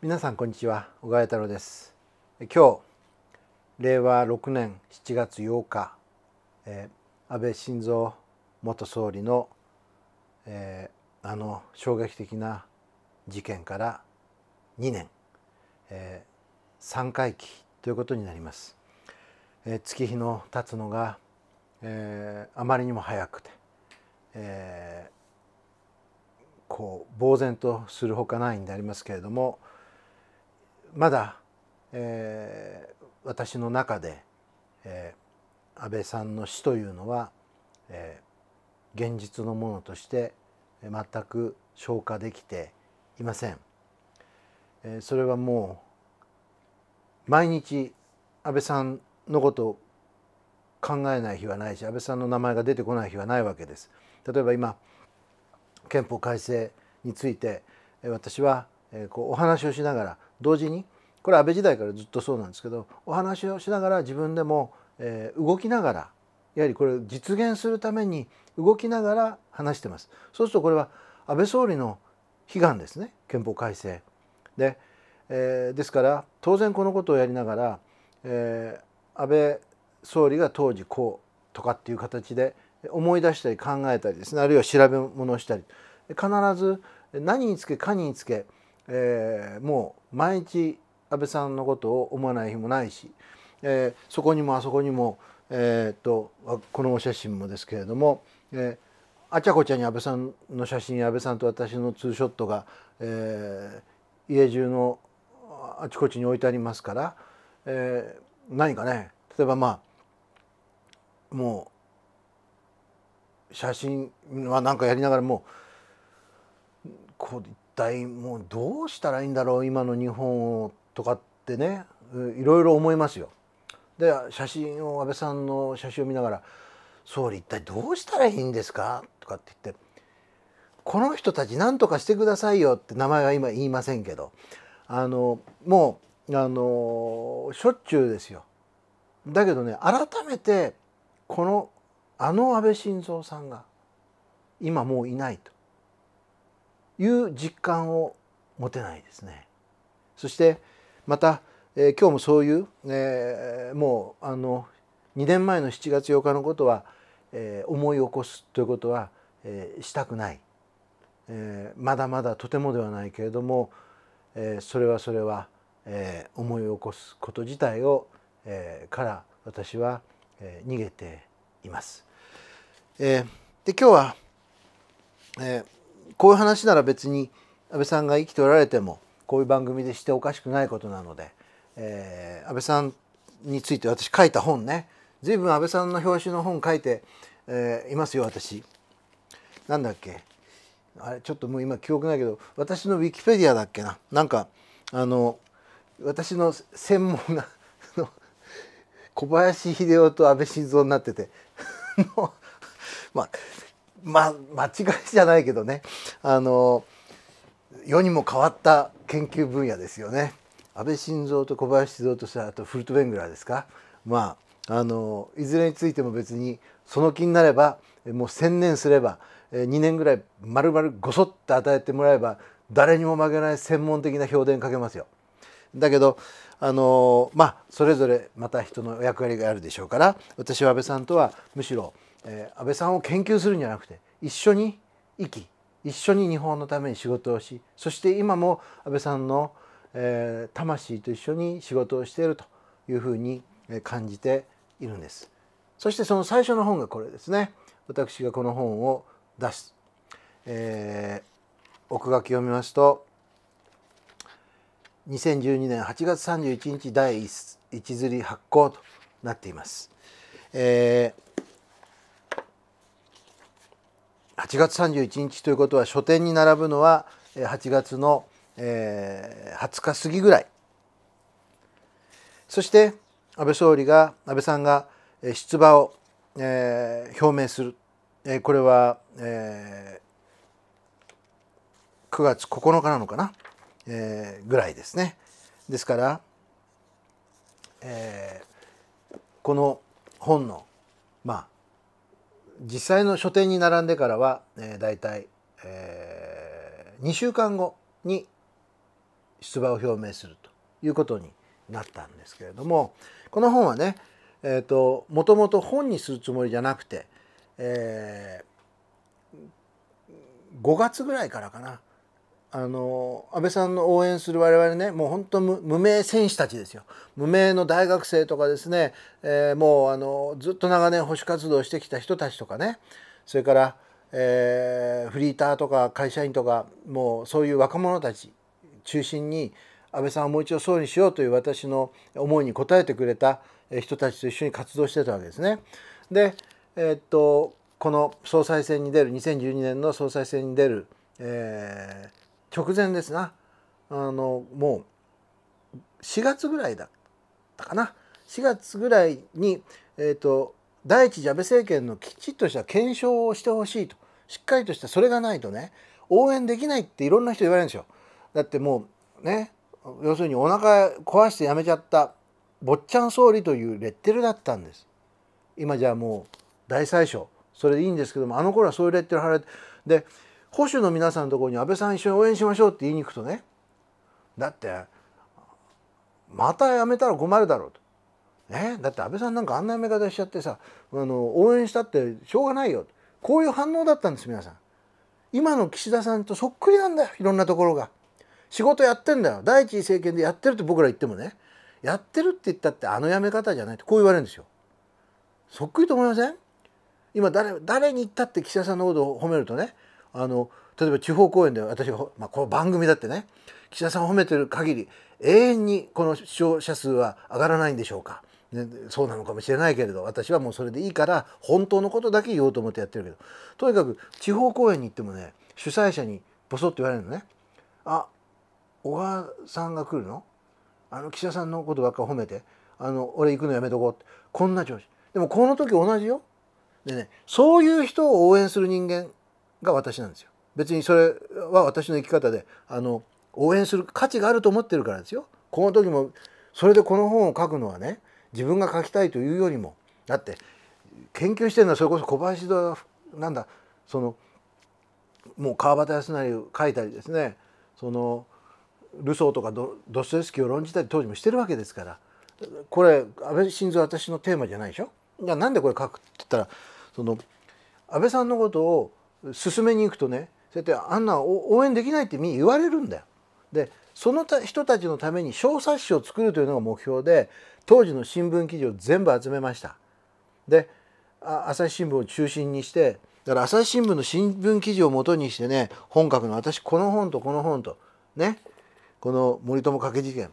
皆さんこんにちは小川太郎です今日令和6年7月8日、えー、安倍晋三元総理の、えー、あの衝撃的な事件から2年、えー、3回忌ということになります、えー、月日の経つのが、えー、あまりにも早くて、えー、こう呆然とするほかないんでありますけれども、まだ、えー、私の中で、えー、安倍さんの死というのは、えー、現実のものとして全く消化できていません。えー、それはもう毎日安倍さんのことを考えない日はないし安倍さんの名前が出てこない日はないわけです。例えば今憲法改正について私はこうお話をしながら同時にこれ安倍時代からずっとそうなんですけどお話をしながら自分でも、えー、動きながらやはりこれを実現するために動きながら話してます。そうするとこれは安倍総理の悲願ですね憲法改正で、えー、ですから当然このことをやりながら、えー、安倍総理が当時こうとかっていう形で思い出したり考えたりですねあるいは調べ物をしたり必ず何につけかにつけえー、もう毎日安倍さんのことを思わない日もないし、えー、そこにもあそこにも、えー、っとこのお写真もですけれども、えー、あちゃこちゃに安倍さんの写真安倍さんと私のツーショットが、えー、家中のあちこちに置いてありますから、えー、何かね例えばまあもう写真は何かやりながらもうこう体もうどうしたらいいんだろう今の日本をとかってねいろいろ思いますよ。で写真を安倍さんの写真を見ながら「総理一体どうしたらいいんですか?」とかって言って「この人たち何とかしてくださいよ」って名前は今言いませんけどあのもうあのしょっちゅうですよ。だけどね改めてこのあの安倍晋三さんが今もういないと。いう実感を持てないですね。そしてまた、えー、今日もそういう、えー、もうあの2年前の7月8日のことは、えー、思い起こすということは、えー、したくない、えー、まだまだとてもではないけれども、えー、それはそれは、えー、思い起こすこと自体を、えー、から私は、えー、逃げています。えー、で今日は、えーこういう話なら別に安倍さんが生きておられてもこういう番組でしておかしくないことなので、えー、安倍さんについて私書いた本ね随分安倍さんの表紙の本書いて、えー、いますよ私。なんだっけあれちょっともう今記憶ないけど私のウィキペディアだっけななんかあの私の専門が小林秀夫と安倍晋三になってて まあま、間違いじゃないけどねあの世にも変わった研究分野ですよね。安倍晋三と小林静三とさあとフルトベングラーですか、まあ、あのいずれについても別にその気になればもう1,000年すれば2年ぐらい丸々ごそっと与えてもらえば誰にも負けない専門的な評伝かけますよ。だけどあのまあそれぞれまた人の役割があるでしょうから私は安倍さんとはむしろえー、安倍さんを研究するんじゃなくて一緒に生き一緒に日本のために仕事をしそして今も安倍さんの、えー、魂と一緒に仕事をしているというふうに感じているんです。そしてその最初の本がこれですね。私がこの本を出す。えー、奥書きを見ますと2012年8月31日第1釣り発行となっています。えー8月31日ということは書店に並ぶのは8月の、え20日過ぎぐらいそして安倍総理が安倍さんが出馬を、え表明する、えこれは、え9月9日なのかな、えぐらいですね。ですから、えこの本のまあ実際の書店に並んでからは、えー、大体、えー、2週間後に出馬を表明するということになったんですけれどもこの本はね、えーと、もともと本にするつもりじゃなくて、えー、5月ぐらいからかなあの安倍さんの応援する我々ねもう本当無名選手たちですよ無名の大学生とかですね、えー、もうあのずっと長年保守活動してきた人たちとかねそれから、えー、フリーターとか会社員とかもうそういう若者たち中心に安倍さんをもう一度総理にしようという私の思いに応えてくれた人たちと一緒に活動してたわけですね。で、えー、っとこの総裁選に出る2012年の総裁選に出る、えー直前ですなあのもう4月ぐらいだったかな4月ぐらいに、えーと、第一ジャベ政権のきちっとした検証をしてほしいとしっかりとしたそれがないとね応援できないっていろんな人言われるんですよ。だってもうね要するにお腹壊してやめちゃった坊っちゃん総理というレッテルだったんです。今じゃあもう大宰相それでいいんですけどもあの頃はそういうレッテル貼られてで保守の皆さんのところに安倍さん一緒に応援しましょうって言いに行くとねだってまたやめたら困るだろうと。ね、だって安倍さんなんかあんなやめ方しちゃってさあの応援したってしょうがないよこういう反応だったんです皆さん今の岸田さんとそっくりなんだよいろんなところが仕事やってんだよ第一次政権でやってるって僕ら言ってもねやってるって言ったってあのやめ方じゃないってこう言われるんですよそっくりと思いません今誰誰に言ったって岸田さんのことを褒めるとねあの例えば地方公演で私が、まあ、この番組だってね岸田さんを褒めてる限り永遠にこの視聴者数は上がらないんでしょうか、ね、そうなのかもしれないけれど私はもうそれでいいから本当のことだけ言おうと思ってやってるけどとにかく地方公演に行ってもね主催者にボソッと言われるのね「あ小川さんが来るのあの岸田さんのことばっか褒めてあの俺行くのやめとこう」ってこんな調子でもこの時同じよ。でねそういう人を応援する人間が私なんですよ別にそれは私の生き方であの応援する価値があると思ってるからですよこの時もそれでこの本を書くのはね自分が書きたいというよりもだって研究してるのはそれこそ小林だなんだそのもう川端康成を書いたりですねそのルソーとかドドストエスキーを論じたり当時もしてるわけですからこれ安倍晋三私のテーマじゃないでしょじゃあなんでこれ書くって言ったらその安倍さんのことを進めに行くとねそうやってあんな応援できないって言われるんだよ。でその人たちのために小冊子を作るというのが目標で当時の新聞記事を全部集めました。で朝日新聞を中心にしてだから朝日新聞の新聞記事をもとにしてね本格の私この本とこの本とねこの森友掛け事件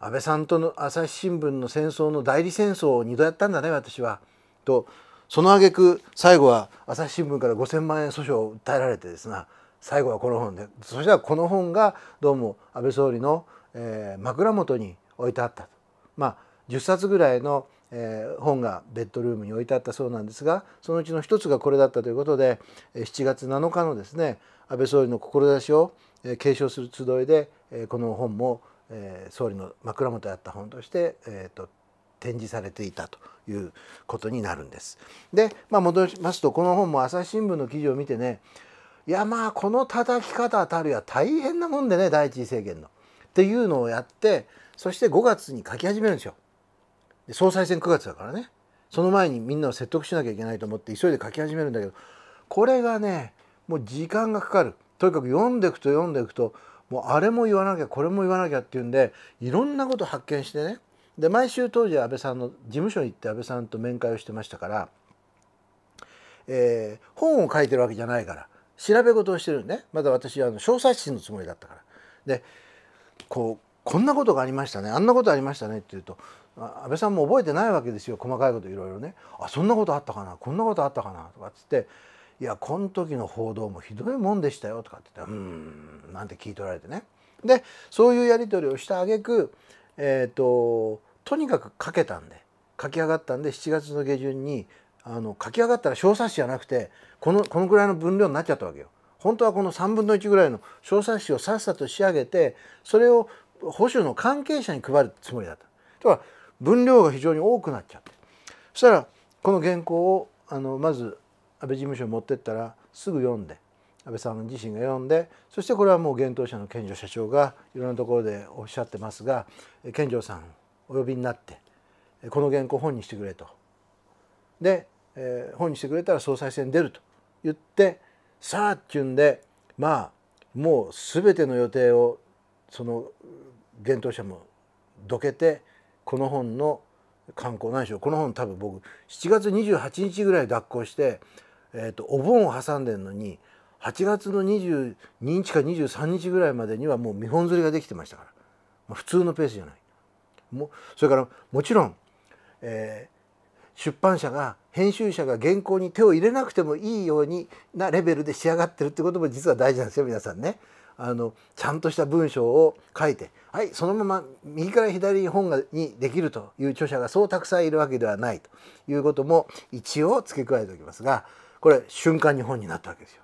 安倍さんとの朝日新聞の戦争の代理戦争を2度やったんだね私はとその挙句最後は朝日新聞から5,000万円訴訟を訴えられてですが、最後はこの本でそしたらこの本がどうも安倍総理の、えー、枕元に置いてあったと。まあ10冊ぐらいの、えー、本がベッドルームに置いてあったそうなんですがそのうちの一つがこれだったということで7月7日のですね安倍総理の志を継承する集いでこの本も、総理の枕元にあった本として、えーと展示されていたということになるんです。で、まあ、戻しますとこの本も朝日新聞の記事を見てねいやまあこの叩き方たるや大変なもんでね第一次政権の。っていうのをやってそして5月に書き始めるんですよ。で総裁選9月だからねその前にみんなを説得しなきゃいけないと思って急いで書き始めるんだけどこれがねもう時間がかかるとにかく読んでいくと読んでいくともうあれも言わなきゃこれも言わなきゃっていうんでいろんなこと発見してねで毎週当時は安倍さんの事務所に行って安倍さんと面会をしてましたから、えー、本を書いてるわけじゃないから調べ事をしてるねまだ私はあの小冊子のつもりだったから。でこうこんなことがありましたねあんなことありましたねって言うと安倍さんも覚えてないわけですよ細かいこといろいろねあそんなことあったかなこんなことあったかなとかっつっていやこの時の報道もひどいもんでしたよとかって言っら「うんなんて聞い取られてねでそういうやり取りをした挙句えっ、ー、ととにかく書けたんで書き上がったんで7月の下旬にあの書き上がったら小冊子じゃなくてこのこのぐらいの分量になっちゃったわけよ。本当はこの3分の1ぐらいの小冊子をさっさと仕上げてそれを保守の関係者に配るつもりだった。とは分量が非常に多くなっちゃってそしたらこの原稿をあのまず安倍事務所に持ってったらすぐ読んで安倍さん自身が読んでそしてこれはもう現冬社の健常社長がいろんなところでおっしゃってますが健常さんお呼びになってこの原稿本にしてくれと。で、えー、本にしてくれたら総裁選出ると言ってさあっていうんでまあもう全ての予定をその厳冬者もどけてこの本の刊行何いしょこの本多分僕7月28日ぐらい脱行して、えーとお盆を挟んでるのに8月の22日か23日ぐらいまでにはもう見本釣りができてましたから、まあ、普通のペースじゃないもそれからもちろん、えー、出版社が編集者が原稿に手を入れなくてもいいようになレベルで仕上がってるってことも実は大事なんですよ皆さんね。あのちゃんとした文章を書いてはいそのまま右から左に本がにできるという著者がそうたくさんいるわけではないということも一応付け加えておきますがこれ瞬間に本になったわけですよ。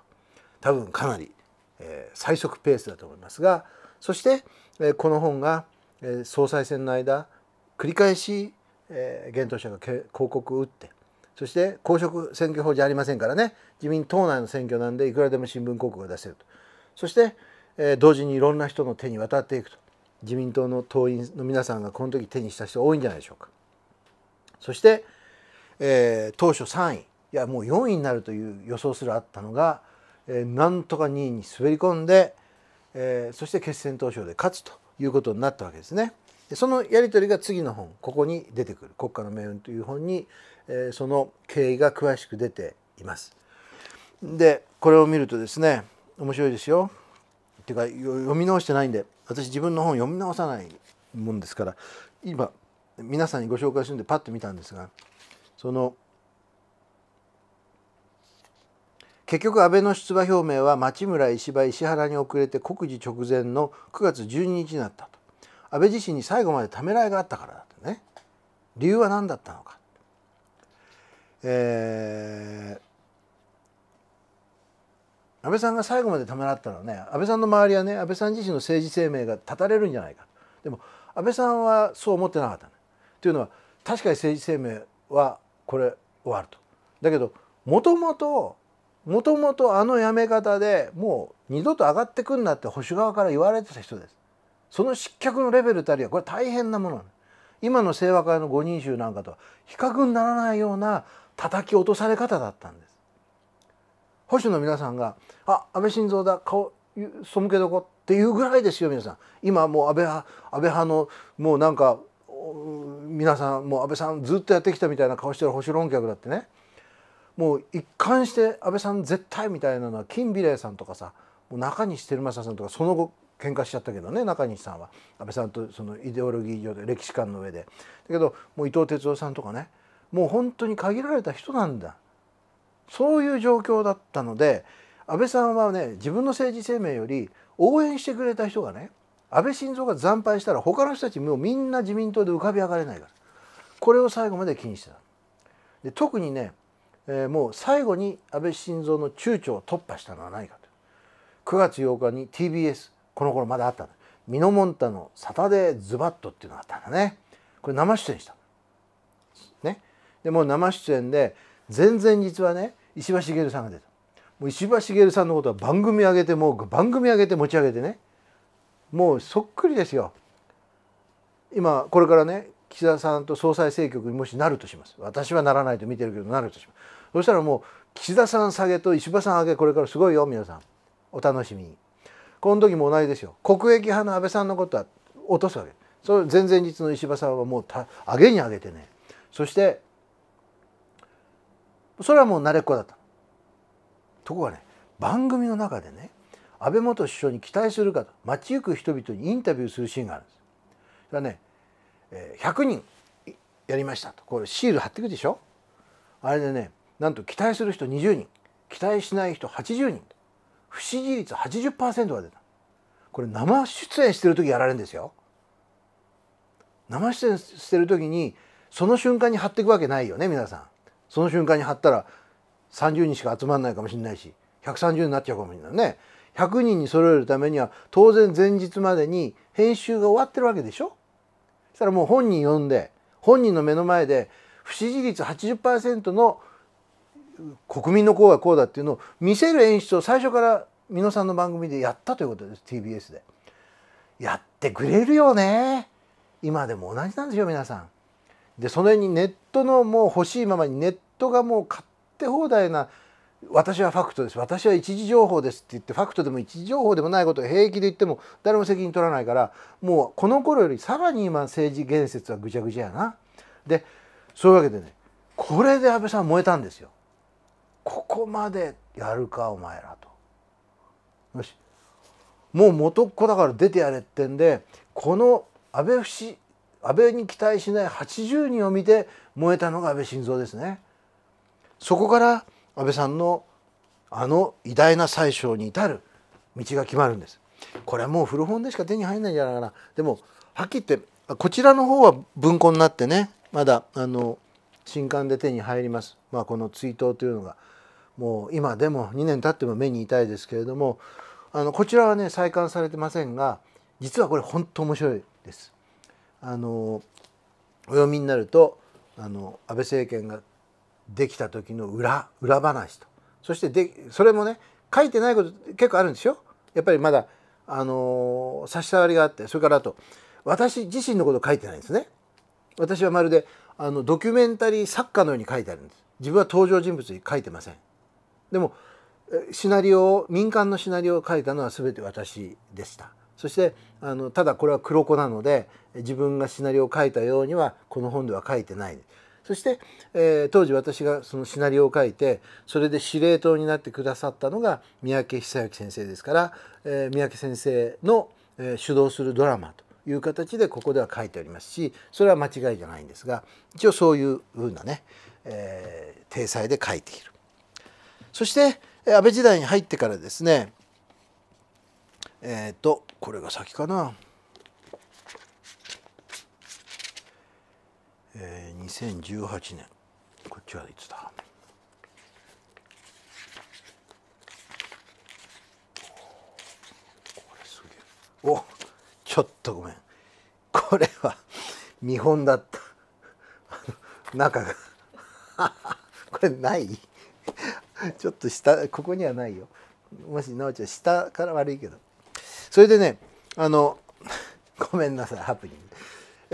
多分かなり、えー、最速ペースだと思いますがそして、えー、この本が、えー、総裁選の間繰り返し、えー、者が広告を打ってそして公職選挙法じゃありませんからね自民党内の選挙なんでいくらでも新聞広告が出せるとそして、えー、同時にいろんな人の手に渡っていくと自民党の党員の皆さんがこの時手にした人多いんじゃないでしょうかそして、えー、当初3位いやもう4位になるという予想すらあったのがえー、なんとか2位に滑り込んで、えー、そして決選投票で勝つということになったわけですね。そのやり取りが次の本ここに出てくる「国家の命運」という本に、えー、その経緯が詳しく出ています。でこれを見るとですね面白いですよ。っていうか読み直してないんで私自分の本読み直さないもんですから今皆さんにご紹介するんでパッと見たんですがその結局安倍の出馬表明は町村石破石原に遅れて告示直前の9月12日になったと安倍自身に最後までためらいがあったからだとね理由は何だったのか、えー、安倍さんが最後までためらったのはね安倍さんの周りはね安倍さん自身の政治生命が断たれるんじゃないかでも安倍さんはそう思ってなかった、ね、というのは確かに政治生命はこれ終わると。だけどもともともともとあの辞め方でもう二度と上がってくんなって保守側から言われてた人ですその失脚のレベルたりはこれ大変なもの今の清和会の五人衆なんかとは比較にならないような叩き落とされ方だったんです保守の皆さんが「あ安倍晋三だ顔背けどこ」っていうぐらいですよ皆さん今もう安倍派安倍派のもうなんか皆さんもう安倍さんずっとやってきたみたいな顔してる保守論客だってねもう一貫して安倍さん絶対みたいなのは金美玲さんとかさもう中西照正さんとかその後喧嘩しちゃったけどね中西さんは安倍さんとそのイデオロギー上で歴史観の上でだけどもう伊藤哲夫さんとかねもう本当に限られた人なんだそういう状況だったので安倍さんはね自分の政治生命より応援してくれた人がね安倍晋三が惨敗したら他の人たちもうみんな自民党で浮かび上がれないからこれを最後まで気にしてた。で特にねえー、もう最後に安倍晋三の躊躇を突破したのは何かと9月8日に TBS この頃まだあったミノモンタの「サタデーズバット」っていうのがあったんだねこれ生出演したねでもう生出演で全然実はね石破茂さんが出たもう石破茂さんのことは番組上げてもう番組上げて持ち上げてねもうそっくりですよ今これからね岸田さんと総裁政局にもしなるとします私はならないと見てるけどなるとしますそしたらもう岸田さん下げと石破さん上げこれからすごいよ皆さんお楽しみにこの時も同じですよ国益派の安倍さんのことは落とすわけそれ前々日の石破さんはもうた上げに上げてねそしてそれはもう慣れっこだったところがね番組の中でね安倍元首相に期待するかと街行く人々にインタビューするシーンがあるんですそれはね100人やりましたとこれシール貼っていくでしょあれでねなんと期待する人20人期待しない人80人不支持率80%が出たこれ生出演してる時やられるんですよ生出演してる時にその瞬間に貼っていくわけないよね皆さんその瞬間に貼ったら30人しか集まらないかもしれないし130になっちゃうかもしれないね100人に揃えるためには当然前日までに編集が終わってるわけでしょそしたらもう本人呼んで本人の目の前で不支持率80%の国民のこうはこうだっていうのを見せる演出を最初から美濃さんの番組でやったということです TBS で。やってくれるよね今でも同じなんですよ皆さん。でその辺にネットのもう欲しいままにネットがもう買って放題な私はファクトです私は一時情報ですって言ってファクトでも一時情報でもないことを平気で言っても誰も責任取らないからもうこの頃よりさらに今政治言説はぐちゃぐちゃやな。でそういうわけでねこれで安倍さん燃えたんですよ。ここまでやるかお前らと。よしもう元っ子だから出てやれってんでこの安倍節安倍に期待しない80人を見て燃えたのが安倍晋三ですね。そこから安倍さんのあの偉大な宰相に至る道が決まるんです。これはもう古本でしか手に入らないんじゃないかな。でもはっきり言ってこちらの方は文庫になってねまだあの新刊で手に入ります。まあ、この追悼というのが。もう今でも2年経っても目に痛いですけれどもあのこちらはね再刊されてませんが実はこれ本当面白いです。あのお読みになるとあの安倍政権ができた時の裏裏話とそしてでそれもね書いてないこと結構あるんですよ。やっぱりまだあの差し障りがあってそれからあと私自身のこと書いてないんですね。私はまるであのドキュメンタリー作家のように書いてあるんです。自分は登場人物に書いてません。でもシナリオ民間のシナリオを書いたのは全て私でした。そしてあのただこれは黒子なので自分がシナリオを書いたようにはこの本では書いてない。そして、えー、当時私がそのシナリオを書いてそれで司令塔になってくださったのが三宅久之先生ですから、えー、三宅先生の、えー、主導するドラマという形でここでは書いておりますしそれは間違いじゃないんですが一応そういうふうなね、え体裁で書いている。そして安倍時代に入ってからですねえっ、ー、とこれが先かな、えー、2018年こっちはいつだおちょっとごめんこれは見本だった中が これない ちょっと下ここにはないよもし直ちゃん下から悪いけどそれでねあの ごめんなさいハプニング、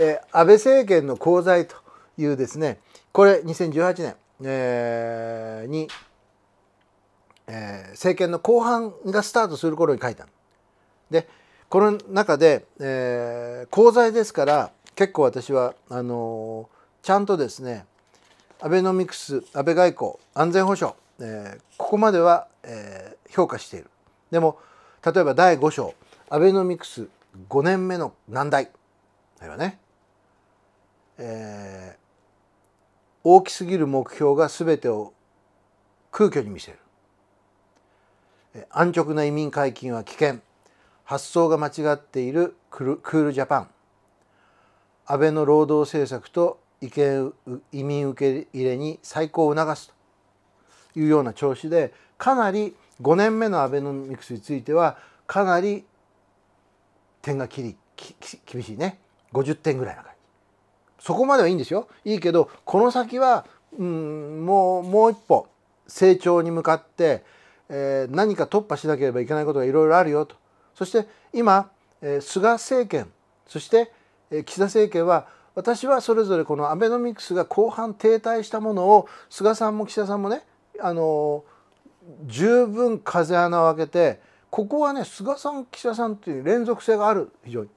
えー、安倍政権の功罪というですねこれ2018年、えー、に、えー、政権の後半がスタートする頃に書いたでこの中で、えー、功罪ですから結構私はあのー、ちゃんとですねアベノミクス安倍外交安全保障えー、ここまでは、えー、評価しているでも例えば第5章アベノミクス5年目の難題あれはね、えー、大きすぎる目標が全てを空虚に見せる安直な移民解禁は危険発想が間違っているクルクールジャパン安倍の労働政策と移民受け入れに再考を促すというような調子でかなり5年目のアベノミクスについてはかなり点が切りきき厳しいね50点ぐらいな感じそこまではいいんですよいいけどこの先は、うん、もうもう一歩成長に向かって、えー、何か突破しなければいけないことがいろいろあるよとそして今、えー、菅政権そして、えー、岸田政権は私はそれぞれこのアベノミクスが後半停滞したものを菅さんも岸田さんもねあの十分風穴を開けてここはね菅さん岸田さんという連続性がある非常に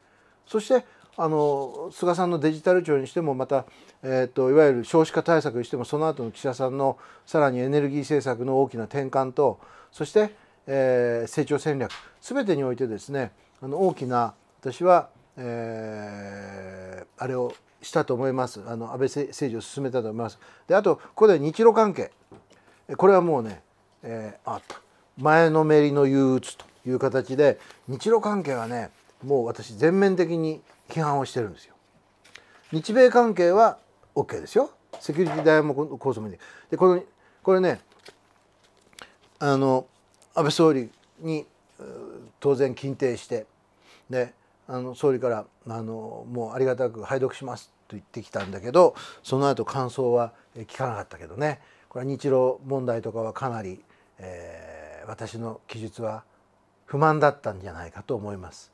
そしてあの菅さんのデジタル庁にしてもまた、えーと、いわゆる少子化対策にしてもその後の岸田さんのさらにエネルギー政策の大きな転換とそして、えー、成長戦略全てにおいてですねあの大きな私は、えー、あれをしたと思いますあの安倍政治を進めたと思います。であとここで日露関係これはもうね、えー、あった前のめりの憂鬱という形で日露関係はねもう私全面的に批判をしてるんですよ。日米関係は OK ですよセキュリティ大も構想もででこのこれねあの安倍総理に当然禁定してであの総理からあの「もうありがたく拝読します」と言ってきたんだけどその後感想は聞かなかったけどねこれは日露問題とかはかなり、えー、私の記述は不満だったんじゃないかと思います。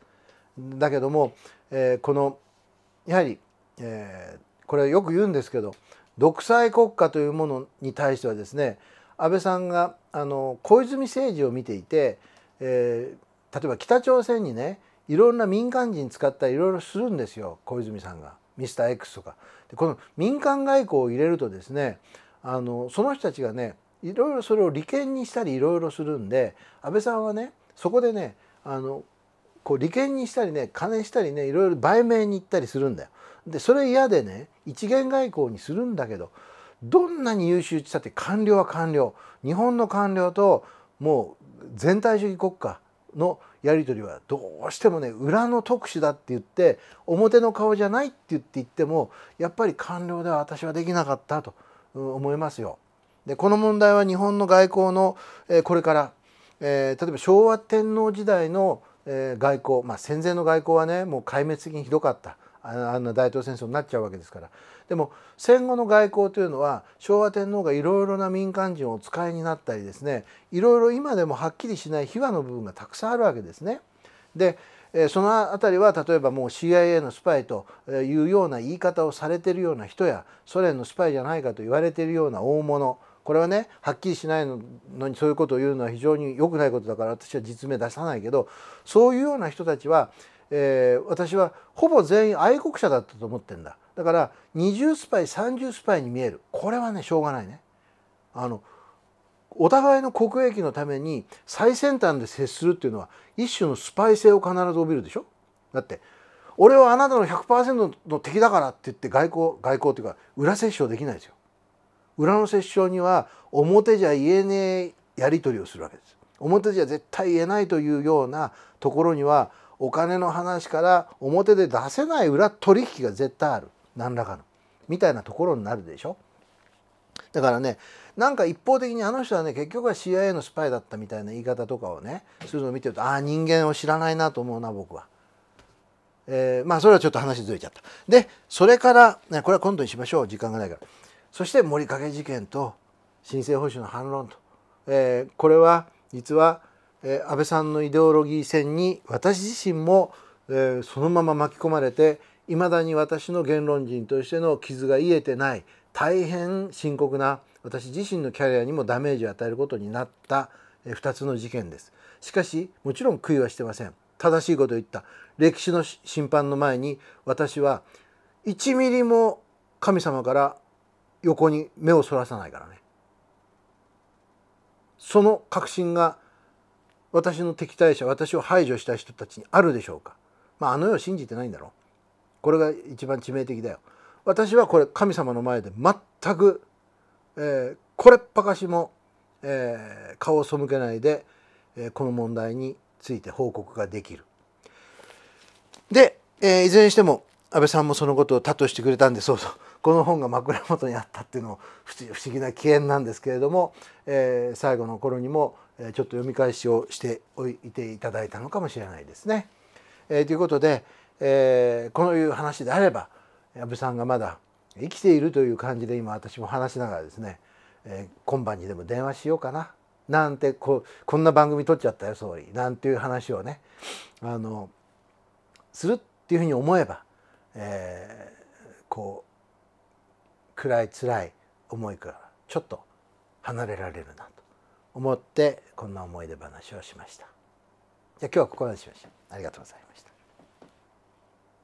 だけども、えー、このやはり、えー、これよく言うんですけど独裁国家というものに対してはですね安倍さんがあの小泉政治を見ていて、えー、例えば北朝鮮にねいろんな民間人使ったりいろいろするんですよ小泉さんがミスター X とか。でこの民間外交を入れるとですねあのその人たちがねいろいろそれを利権にしたりいろいろするんで安倍さんはねそこでねあのこう利権にしたりね金したりねいろいろ売名に行ったりするんだよ。でそれ嫌でね一元外交にするんだけどどんなに優秀ってたって官僚は官僚日本の官僚ともう全体主義国家のやり取りはどうしてもね裏の特使だって言って表の顔じゃないって言って言ってもやっぱり官僚では私はできなかったと。思いますよ。でこの問題は日本の外交の、えこれから、えー、例えば昭和天皇時代の、え外交、まあ、戦前の外交はねもう壊滅的にひどかったあんな大東戦争になっちゃうわけですからでも戦後の外交というのは昭和天皇がいろいろな民間人をお使いになったりですねいろいろ今でもはっきりしない秘話の部分がたくさんあるわけですね。でその辺りは例えばもう CIA のスパイというような言い方をされてるような人やソ連のスパイじゃないかと言われてるような大物これはねはっきりしないのにそういうことを言うのは非常に良くないことだから私は実名出さないけどそういうような人たちは、えー、私はほぼ全員愛国者だったと思ってんだだから20スパイ30スパイに見えるこれはねしょうがないね。あのお互いの国益のために最先端で接するっていうのは一種のスパイ性を必ず帯びるでしょだって俺はあなたの100%の敵だからって言って外交外交っていうか裏折衝できないですよ。裏の折衝には表じゃ言えねえやり取りをするわけです。表じゃ絶対言えないというようなところにはお金の話から表で出せない裏取引が絶対ある何らかのみたいなところになるでしょ。だからねなんか一方的にあの人はね結局は CIA のスパイだったみたいな言い方とかをねするのを見てるとああ人間を知らないなと思うな僕は。えー、まあそれはちょっと話ずれちゃった。でそれから、ね、これは今度にしましょう時間がないから。そして森影事件と新生保守の反論と、えー、これは実は、えー、安倍さんのイデオロギー戦に私自身も、えー、そのまま巻き込まれていまだに私の言論人としての傷が癒えてない大変深刻な私自身のキャリアにもダメージを与えることになった2つの事件ですしかしもちろん悔いはしてません正しいことを言った歴史の審判の前に私は1ミリも神様から横に目をそらさないからねその確信が私の敵対者私を排除した人たちにあるでしょうかまああの世を信じてないんだろうこれが一番致命的だよ私はこれ神様の前で全く、えー、これっぱかしも、えー、顔を背けないで、えー、この問題について報告ができる。で、えいずれにしても安倍さんもそのことをッとしてくれたんでそうそうこの本が枕元にあったっていうのも不思議な起源なんですけれども、え最後の頃にもちょっと読み返しをしておいていただいたのかもしれないですね。えということで、えこのいう話であれば安さんがまだ生きているという感じで今私も話しながらですね、えー、今晩にでも電話しようかななんてここんな番組撮っちゃったよ総理なんていう話をねあのするっていうふうに思えば、えー、こう暗い辛い思いからちょっと離れられるなと思ってこんな思い出話をしました。じゃ今日はここまでしましょう。ありがとうございました。